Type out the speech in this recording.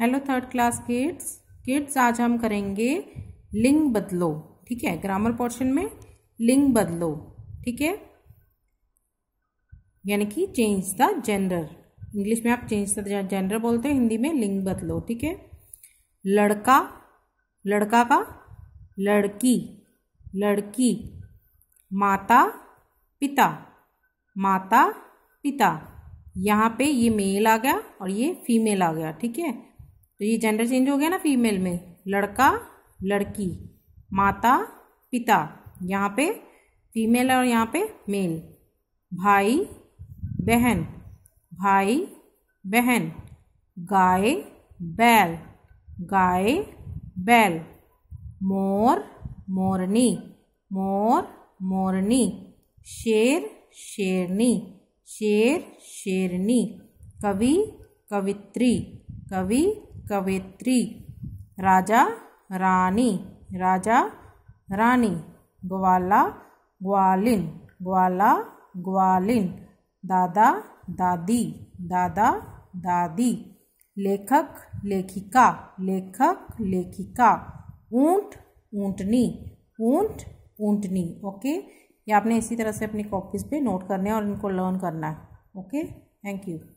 hello third class kids kids आज हम करेंगे लिंग बदलो ठीक है ग्रामर पोर्शन में लिंग बदलो ठीक है यानी कि चेंज द जेंडर इंग्लिश में आप चेंज द जेंडर बोलते हैं हिंदी में लिंग बदलो ठीक है लड़का लड़का का लड़की लड़की माता पिता माता पिता यहाँ पे ये मेल आ गया और ये फीमेल आ गया ठीक है तो ये जेंडर चेंज हो गया ना फीमेल में लड़का लड़की माता पिता यहाँ पे फीमेल और यहाँ पे मेल भाई बहन भाई बहन गाय बैल गाय बैल मोर मोरनी मोर मोरनी शेर शेरनी शेर शेरनी कवि कवित्री कवि कवयित्री राजा रानी राजा रानी ग्वाला ग्वालिन ग्वाला ग्वालिन दादा दादी दादा दादी लेखक लेखिका लेखक लेखिका ऊंट ऊंटनी ऊंट ऊंटनी ओके ये आपने इसी तरह से अपनी कॉपीज़ पे नोट करने और इनको लर्न करना है ओके थैंक यू